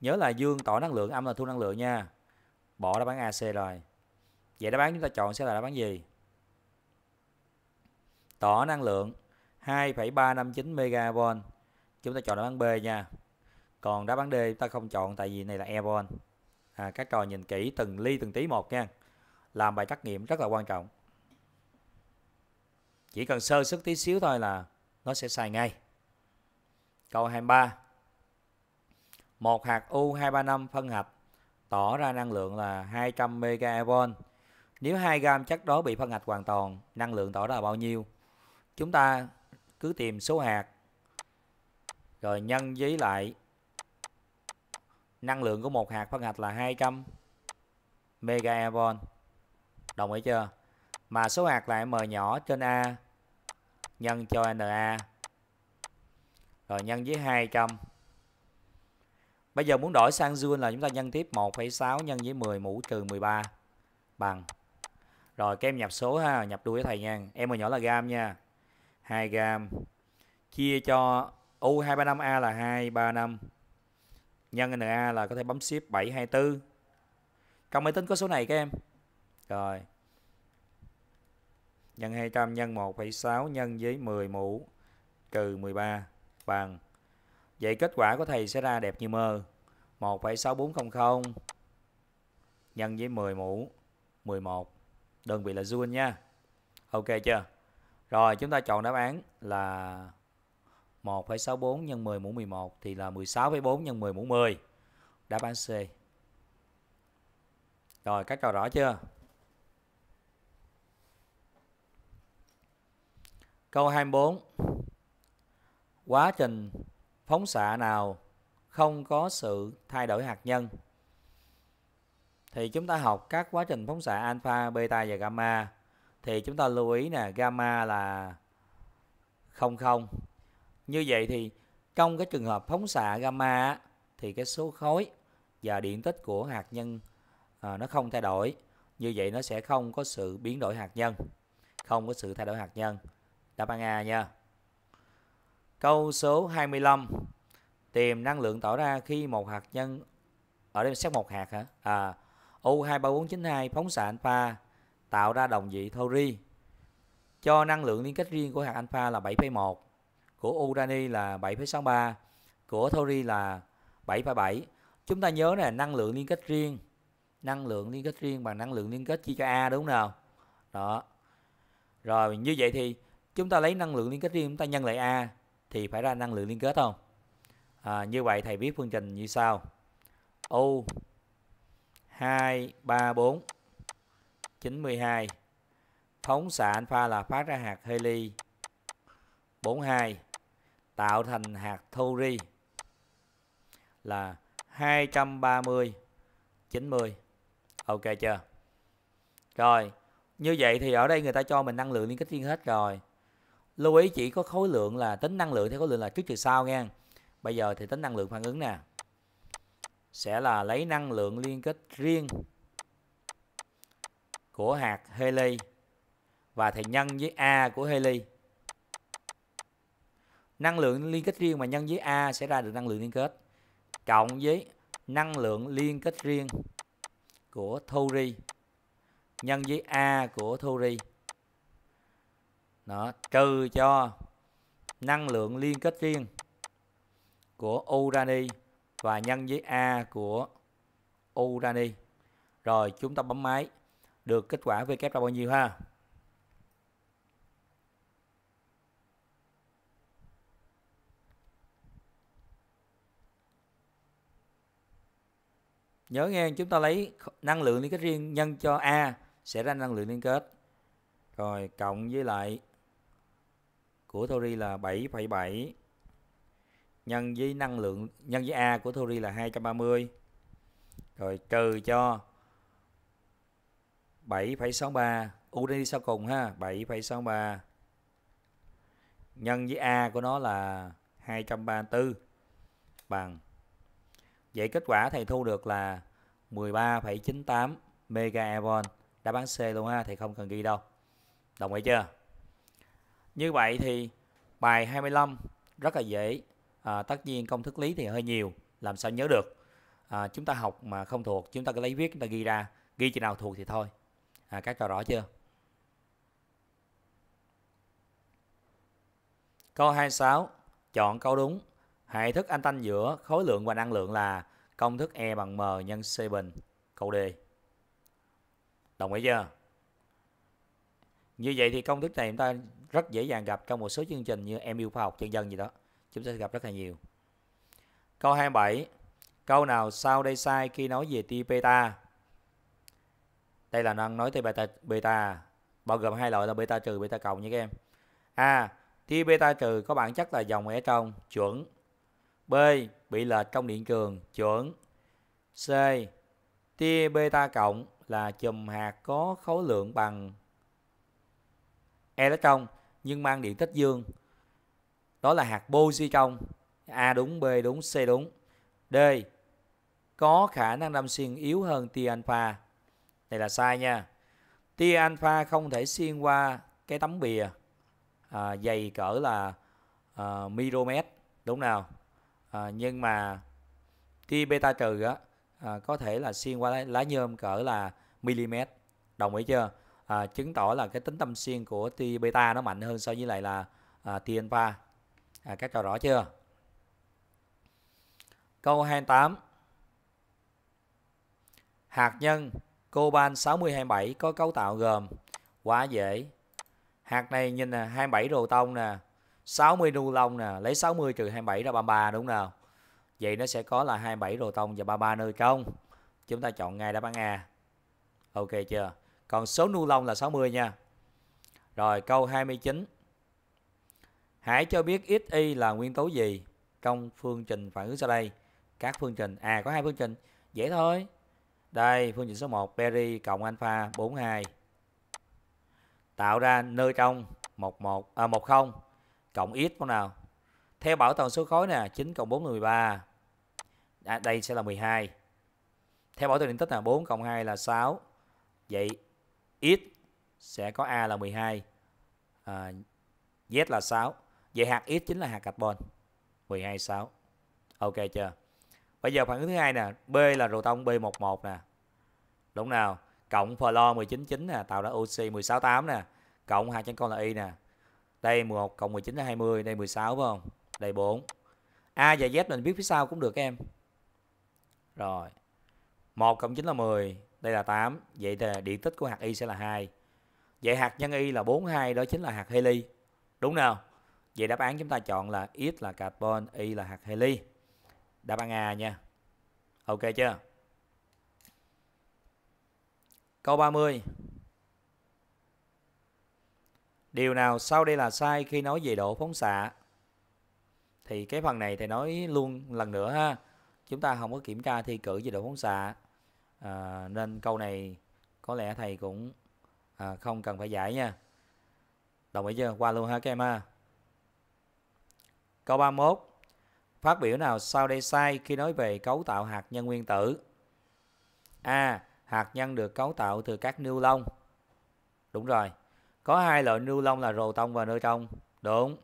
Nhớ là dương tỏ năng lượng âm là thu năng lượng nha. Bỏ đáp án AC rồi. Vậy đáp án chúng ta chọn sẽ là đáp án gì? Tỏ năng lượng 2,359 eV Chúng ta chọn đáp án B nha. Còn đáp án D chúng ta không chọn tại vì này là eV à, các trò nhìn kỹ từng ly từng tí một nha làm bài trắc nghiệm rất là quan trọng chỉ cần sơ sức tí xíu thôi là nó sẽ sai ngay câu 23 một hạt U235 phân hạch tỏ ra năng lượng là 200 MeV nếu 2 gam chất đó bị phân hạch hoàn toàn năng lượng tỏ ra là bao nhiêu chúng ta cứ tìm số hạt rồi nhân với lại năng lượng của một hạt phân hạch là 200 MeV đồng ý chưa mà số hạt là m nhỏ trên a nhân cho na rồi nhân với 200 bây giờ muốn đổi sang joule là chúng ta nhân tiếp 1,6 nhân với 10 mũ trừ 13 bằng rồi các em nhập số ha nhập đuôi với thầy nha em mà nhỏ là gam nha 2 gam chia cho u235a là 235 nhân NA là có thể bấm shift 724 trong máy tính có số này các em rồi nhân 200 nhân 1,6 nhân với 10 mũ trừ 13 bằng vậy kết quả của thầy sẽ ra đẹp như mơ 1,6400 nhân với 10 mũ 11 đơn vị là joule nha ok chưa rồi chúng ta chọn đáp án là 1,64 nhân 10 mũ 11 thì là 16,4 nhân 10 mũ 10. Đáp án C. Rồi các câu rõ chưa? Câu 24. Quá trình phóng xạ nào không có sự thay đổi hạt nhân? Thì chúng ta học các quá trình phóng xạ alpha, beta và gamma. Thì chúng ta lưu ý nè, gamma là 00, như vậy thì trong cái trường hợp phóng xạ gamma thì cái số khối và điện tích của hạt nhân à, nó không thay đổi. Như vậy nó sẽ không có sự biến đổi hạt nhân, không có sự thay đổi hạt nhân. Đáp án A nha. Câu số 25. Tìm năng lượng tỏ ra khi một hạt nhân ở đây xét một hạt hả? À, U234992 phóng xạ alpha tạo ra đồng vị Tauri cho năng lượng liên kết riêng của hạt alpha là 7,1 của urani là 7,63 của thori là 7,7 chúng ta nhớ là năng lượng liên kết riêng năng lượng liên kết riêng bằng năng lượng liên kết chia cho a đúng không nào đó rồi như vậy thì chúng ta lấy năng lượng liên kết riêng chúng ta nhân lại a thì phải ra năng lượng liên kết không à, như vậy thầy viết phương trình như sau u 2 3 4 92 phóng xạ alpha là phát ra hạt heli 42 tạo thành hạt thu ri là 230 90 ok chưa rồi như vậy thì ở đây người ta cho mình năng lượng liên kết riêng hết rồi lưu ý chỉ có khối lượng là tính năng lượng theo khối lượng là trước trừ sau nha bây giờ thì tính năng lượng phản ứng nè sẽ là lấy năng lượng liên kết riêng của hạt heli và thì nhân với a của heli năng lượng liên kết riêng mà nhân với A sẽ ra được năng lượng liên kết cộng với năng lượng liên kết riêng của Thori nhân với A của Thori đó trừ cho năng lượng liên kết riêng của Urani và nhân với A của Urani rồi chúng ta bấm máy được kết quả v W ra bao nhiêu ha Nhớ nghe chúng ta lấy năng lượng liên kết riêng nhân cho A sẽ ra năng lượng liên kết. Rồi cộng với lại của Thori là 7,7 nhân với năng lượng nhân với A của Thori là 230. Rồi trừ cho 7,63 U đi sau cùng ha 7,63 Nhân với A của nó là 234 Bằng Vậy kết quả thầy thu được là 13,98 megaevolt. Đáp án C luôn ha, thì không cần ghi đâu. Đồng ý chưa? Như vậy thì bài 25 rất là dễ. À, tất nhiên công thức lý thì hơi nhiều, làm sao nhớ được. À, chúng ta học mà không thuộc, chúng ta cứ lấy viết chúng ta ghi ra, ghi chữ nào thuộc thì thôi. À, các trò rõ chưa? Câu 26, chọn câu đúng. Hệ thức anh tanh giữa khối lượng và năng lượng là công thức E bằng M nhân C bình. Câu D. Đồng ý chưa? Như vậy thì công thức này chúng ta rất dễ dàng gặp trong một số chương trình như em yêu khoa học chân dân gì đó. Chúng ta sẽ gặp rất là nhiều. Câu 27. Câu nào sau đây sai khi nói về tia beta? Đây là năng nói tia beta, beta bao gồm hai loại là beta trừ beta cộng nha các em. A. À, tia beta trừ có bản chất là dòng ở e trong chuẩn B. Bị lệch trong điện trường chuẩn. C. Tia beta cộng là chùm hạt có khối lượng bằng electron nhưng mang điện tích dương. Đó là hạt positron. A đúng, B đúng, C đúng. D. Có khả năng đâm xuyên yếu hơn tia alpha. đây là sai nha. Tia alpha không thể xuyên qua cái tấm bìa à, dày cỡ là à, micromet đúng nào? à, nhưng mà tia beta trừ á à, có thể là xuyên qua lá, lá nhôm cỡ là mm đồng ý chưa à, chứng tỏ là cái tính tâm xuyên của tia beta nó mạnh hơn so với lại là à, tia alpha à, các trò rõ chưa câu 28 hạt nhân coban 6027 có cấu tạo gồm quá dễ hạt này nhìn nè 27 rô tông nè 60 nu lông nè lấy 60 trừ 27 ra 33 đúng nào vậy nó sẽ có là 27 rồ tông và 33 nơi cong chúng ta chọn ngay đáp án A ok chưa còn số nu lông là 60 nha rồi câu 29 hãy cho biết xy là nguyên tố gì trong phương trình phản ứng sau đây các phương trình à có hai phương trình dễ thôi đây phương trình số 1 peri cộng alpha 42 tạo ra nơi trong 11 à 10 cộng x không nào theo bảo toàn số khối nè 9 cộng 4 là 13 à, đây sẽ là 12 theo bảo toàn điện tích là 4 cộng 2 là 6 vậy x sẽ có a là 12 à, z là 6 vậy hạt x chính là hạt carbon 12 6 ok chưa bây giờ phản ứng thứ hai nè b là proton b11 nè đúng nào cộng flo 199 nè tạo ra oxy 168 nè cộng hai chân con là y nè đây 11 cộng 19 là 20 đây 16 phải không đây 4 A và Z mình biết phía sau cũng được em rồi 1 cộng 9 là 10 đây là 8 vậy thì điện tích của hạt Y sẽ là 2 vậy hạt nhân Y là 42 đó chính là hạt heli đúng nào vậy đáp án chúng ta chọn là X là carbon Y là hạt heli đáp án A nha ok chưa câu 30 Điều nào sau đây là sai khi nói về độ phóng xạ? Thì cái phần này thầy nói luôn lần nữa ha. Chúng ta không có kiểm tra thi cử về độ phóng xạ. À, nên câu này có lẽ thầy cũng à, không cần phải giải nha. Đồng ý chưa? Qua luôn ha các em ha. Câu 31. Phát biểu nào sau đây sai khi nói về cấu tạo hạt nhân nguyên tử? A. Hạt nhân được cấu tạo từ các lông Đúng rồi có hai loại ni lông là proton và nơ neutron đúng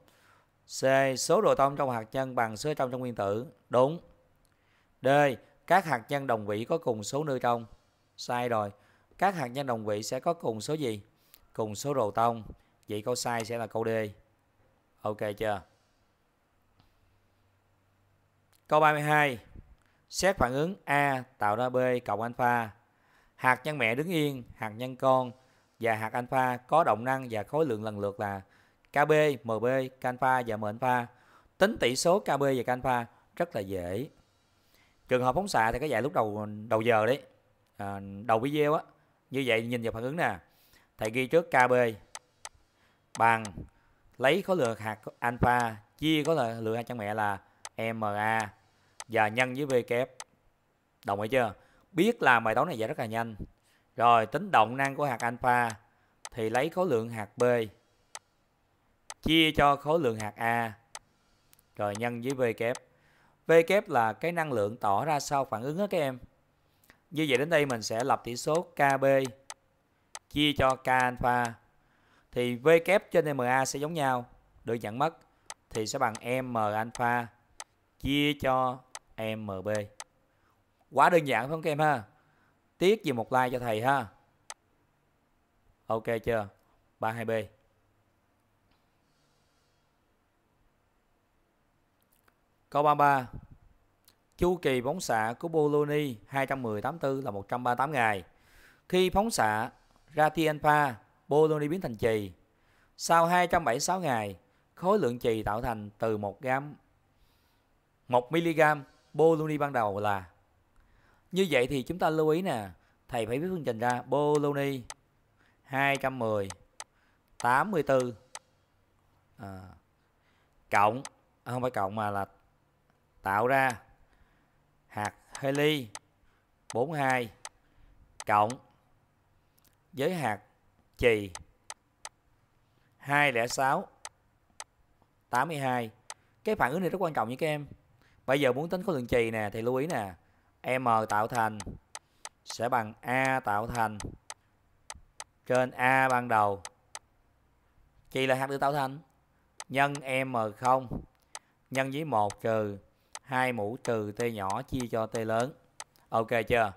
c số proton trong hạt nhân bằng số trong trong nguyên tử đúng d các hạt nhân đồng vị có cùng số nơ neutron sai rồi các hạt nhân đồng vị sẽ có cùng số gì cùng số proton vậy câu sai sẽ là câu d ok chưa câu 32 xét phản ứng a tạo ra b cộng alpha hạt nhân mẹ đứng yên hạt nhân con và hạt alpha có động năng và khối lượng lần lượt là Kb, Mb, Canpha và Mnpha. Tính tỷ số Kb và Canpha rất là dễ. Trường hợp phóng xạ thì cái dạy lúc đầu đầu giờ đấy. À, đầu video á. Như vậy nhìn vào phản ứng nè. Thầy ghi trước Kb bằng lấy khối lượng hạt alpha chia khối lượng hạt chân mẹ là MA và nhân với V kép. Đồng ý chưa? Biết làm bài toán này giải rất là nhanh. Rồi tính động năng của hạt alpha thì lấy khối lượng hạt B chia cho khối lượng hạt A rồi nhân với V kép. V kép là cái năng lượng tỏ ra sau phản ứng đó các em. Như vậy đến đây mình sẽ lập tỉ số KB chia cho K alpha thì V kép trên MA sẽ giống nhau, được nhận mất thì sẽ bằng M alpha chia cho MB. Quá đơn giản phải không các em ha? Tiếc gì một like cho thầy ha. Ok chưa? ba hai b Câu ba ba Chu kỳ phóng xạ của Bologna 21084 là 138 ngày. Khi phóng xạ ra Tienpa, Bologna biến thành chì. Sau 276 ngày, khối lượng chì tạo thành từ 1 gam 1 mg Bologna ban đầu là như vậy thì chúng ta lưu ý nè, thầy phải viết phương trình ra Bologna 210 84 à, cộng à, không phải cộng mà là tạo ra hạt heli 42 cộng với hạt chì 206 82 cái phản ứng này rất quan trọng nha các em bây giờ muốn tính khối lượng chì nè thì lưu ý nè M tạo thành sẽ bằng A tạo thành trên A ban đầu chi là H được tạo thành nhân M0 nhân với 1 trừ 2 mũ trừ T nhỏ chia cho T lớn. Ok chưa?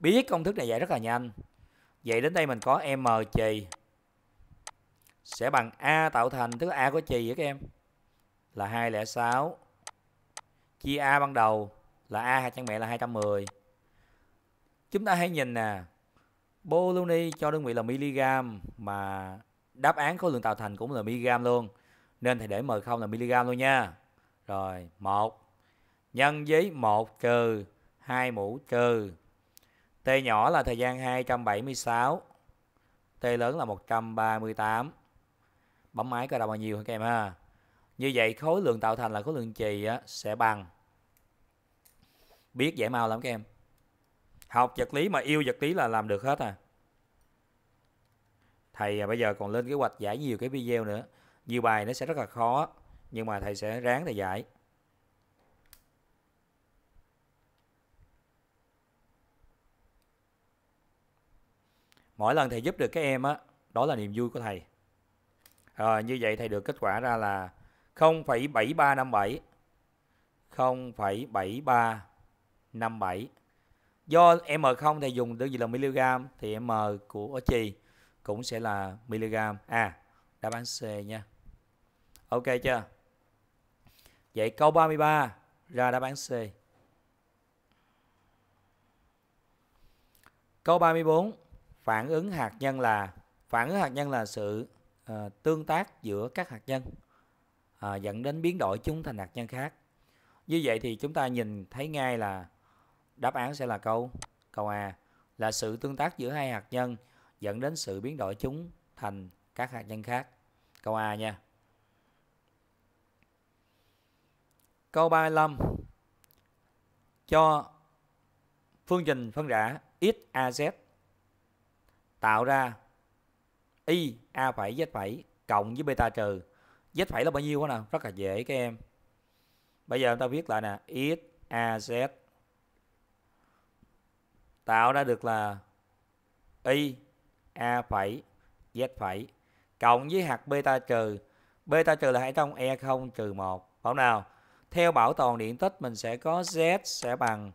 Biết công thức này giải rất là nhanh. Vậy đến đây mình có M chì sẽ bằng A tạo thành tức A của chì vậy các em là 206 chia A ban đầu là A hai chẳng mẹ là 210 chúng ta hãy nhìn nè Bologna cho đơn vị là miligam mà đáp án khối lượng tạo thành cũng là miligam luôn nên thì để M0 là miligam luôn nha rồi 1 nhân với 1 trừ 2 mũ trừ T nhỏ là thời gian 276 T lớn là 138 bấm máy coi ra bao nhiêu các em ha như vậy khối lượng tạo thành là khối lượng chì á, sẽ bằng biết vẽ mau lắm các em học vật lý mà yêu vật lý là làm được hết à thầy à, bây giờ còn lên kế hoạch giải nhiều cái video nữa nhiều bài nó sẽ rất là khó nhưng mà thầy sẽ ráng thầy giải mỗi lần thầy giúp được các em á đó là niềm vui của thầy à, như vậy thầy được kết quả ra là 0,7357 0,73 57 do m0 thầy dùng đơn vị là mg thì m của chì cũng sẽ là mg à đáp án C nha ok chưa vậy câu 33 ra đáp án C câu 34 phản ứng hạt nhân là phản ứng hạt nhân là sự uh, tương tác giữa các hạt nhân uh, dẫn đến biến đổi chúng thành hạt nhân khác như vậy thì chúng ta nhìn thấy ngay là Đáp án sẽ là câu câu A là sự tương tác giữa hai hạt nhân dẫn đến sự biến đổi chúng thành các hạt nhân khác. Câu A nha. Câu 35 cho phương trình phân rã x a z tạo ra y a phẩy z phẩy cộng với beta trừ z phẩy là bao nhiêu đó nào rất là dễ các em bây giờ chúng ta viết lại nè x a z tạo ra được là y a phẩy z phẩy cộng với hạt beta trừ beta trừ là hãy trong e 0 trừ một bảo nào theo bảo toàn điện tích mình sẽ có z sẽ bằng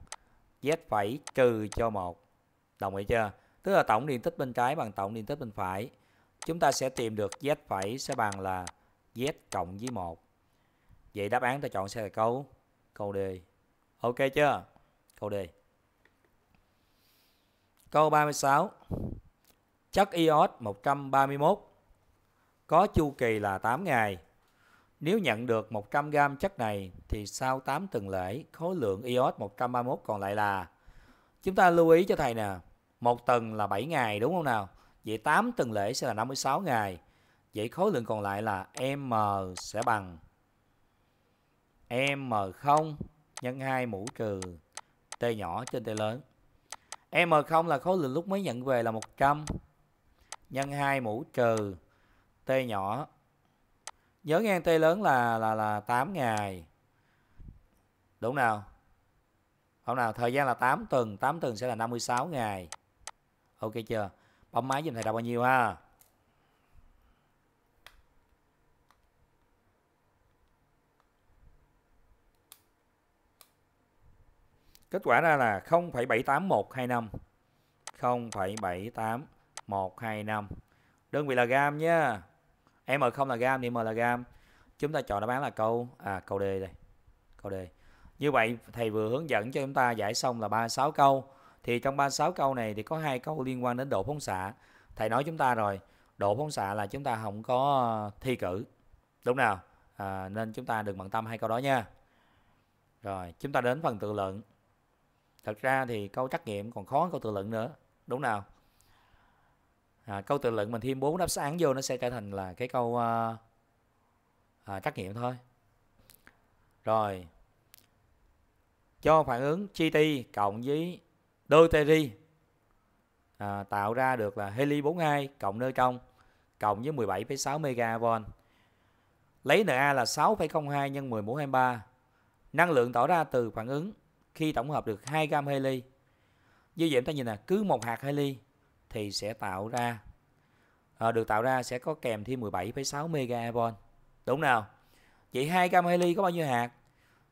z phẩy trừ cho một đồng ý chưa tức là tổng điện tích bên trái bằng tổng điện tích bên phải chúng ta sẽ tìm được z phẩy sẽ bằng là z cộng với một vậy đáp án ta chọn sẽ là câu câu D ok chưa câu D Câu 36. Chất iốt 131 có chu kỳ là 8 ngày. Nếu nhận được 100 gram chất này thì sau 8 tuần lễ khối lượng iốt 131 còn lại là chúng ta lưu ý cho thầy nè, một tuần là 7 ngày đúng không nào? Vậy 8 tuần lễ sẽ là 56 ngày. Vậy khối lượng còn lại là M sẽ bằng M0 nhân 2 mũ trừ T nhỏ trên T lớn. M0 là khối lượng lúc mới nhận về là 100 nhân 2 mũ trừ T nhỏ. Nhớ ngang T lớn là là là 8 ngày. Đúng nào? Không nào, thời gian là 8 tuần, 8 tuần sẽ là 56 ngày. Ok chưa? Bấm máy giùm thầy đọc bao nhiêu ha? Kết quả ra là 0,78125. 0,78125. Đơn vị là gam nha. m không là gam thì M là gam. Chúng ta chọn đáp án là câu à câu D đây. Câu D. Như vậy thầy vừa hướng dẫn cho chúng ta giải xong là 36 câu. Thì trong 36 câu này thì có hai câu liên quan đến độ phóng xạ. Thầy nói chúng ta rồi, độ phóng xạ là chúng ta không có thi cử. Đúng nào? À, nên chúng ta đừng bận tâm hai câu đó nha. Rồi, chúng ta đến phần tự luận thật ra thì câu trắc nghiệm còn khó hơn câu tự luận nữa đúng nào à, câu tự luận mình thêm bốn đáp án vô nó sẽ trở thành là cái câu à, à, trắc nghiệm thôi rồi cho phản ứng GT cộng với deuteri à, tạo ra được là heli 42 cộng nơi trong cộng với 17,6 MeV. Lấy Na là 6,02 nhân 10 mũ 23. Năng lượng tỏ ra từ phản ứng khi tổng hợp được 2 gam heli. Như vậy chúng ta nhìn là cứ một hạt heli thì sẽ tạo ra à, được tạo ra sẽ có kèm thêm 17,6 megaeon. Đúng nào? Vậy 2 gam heli có bao nhiêu hạt?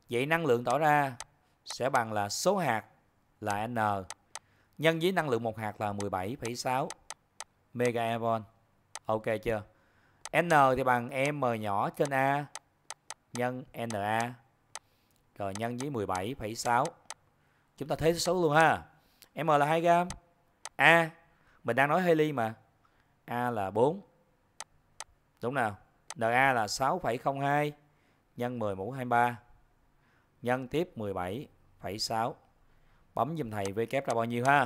Vậy năng lượng tỏ ra sẽ bằng là số hạt là n nhân với năng lượng một hạt là 17,6 megaeon. Ok chưa? N thì bằng m nhỏ trên a nhân NA rồi nhân với 17,6 chúng ta thế số luôn ha M là 2 gam A mình đang nói heli mà A là 4 đúng nào NA là 6,02 nhân 10 mũ 23 nhân tiếp 17,6 bấm dùm thầy V kép ra bao nhiêu ha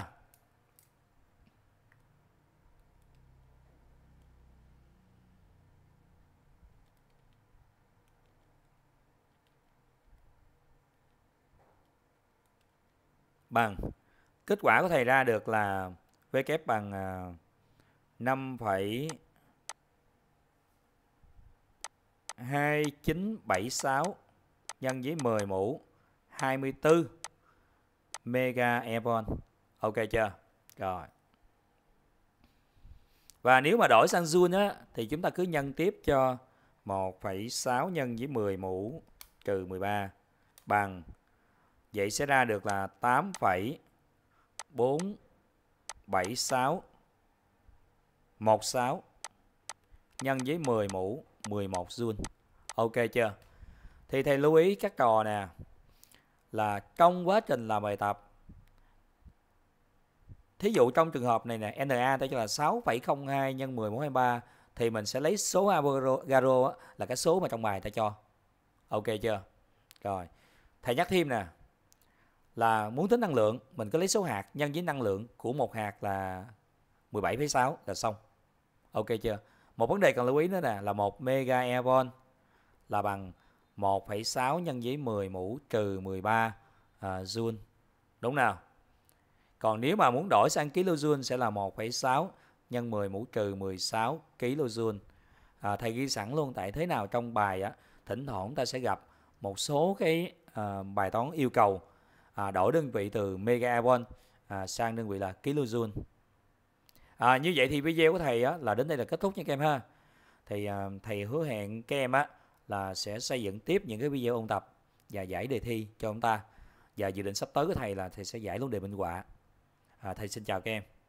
bằng kết quả của thầy ra được là V kép bằng 5,2976 à, nhân với 10 mũ 24 mega airborne. Ok chưa? Rồi. Và nếu mà đổi sang joule á thì chúng ta cứ nhân tiếp cho 1,6 nhân với 10 mũ trừ 13 bằng 0,5 Vậy sẽ ra được là 8,476 16 nhân với 10 mũ 11 joule. Ok chưa? Thì thầy lưu ý các trò nè là trong quá trình làm bài tập Thí dụ trong trường hợp này nè, NA ta cho là 6,02 nhân 10 mũ 23 thì mình sẽ lấy số Avogadro là cái số mà trong bài ta cho. Ok chưa? Rồi. Thầy nhắc thêm nè, là muốn tính năng lượng mình cứ lấy số hạt nhân với năng lượng của một hạt là 17,6 là xong ok chưa một vấn đề cần lưu ý nữa nè là một mega evolt là bằng 1,6 nhân với 10 mũ trừ 13 uh, à, joule đúng nào còn nếu mà muốn đổi sang kilo joule sẽ là 1,6 nhân 10 mũ trừ 16 kilo joule à, thầy ghi sẵn luôn tại thế nào trong bài á thỉnh thoảng ta sẽ gặp một số cái uh, bài toán yêu cầu à, đổi đơn vị từ mega won à, sang đơn vị là kilojoule à, như vậy thì video của thầy á, là đến đây là kết thúc nha các em ha thì à, thầy hứa hẹn các em á là sẽ xây dựng tiếp những cái video ôn tập và giải đề thi cho ông ta và dự định sắp tới của thầy là thầy sẽ giải luôn đề minh họa à, thầy xin chào các em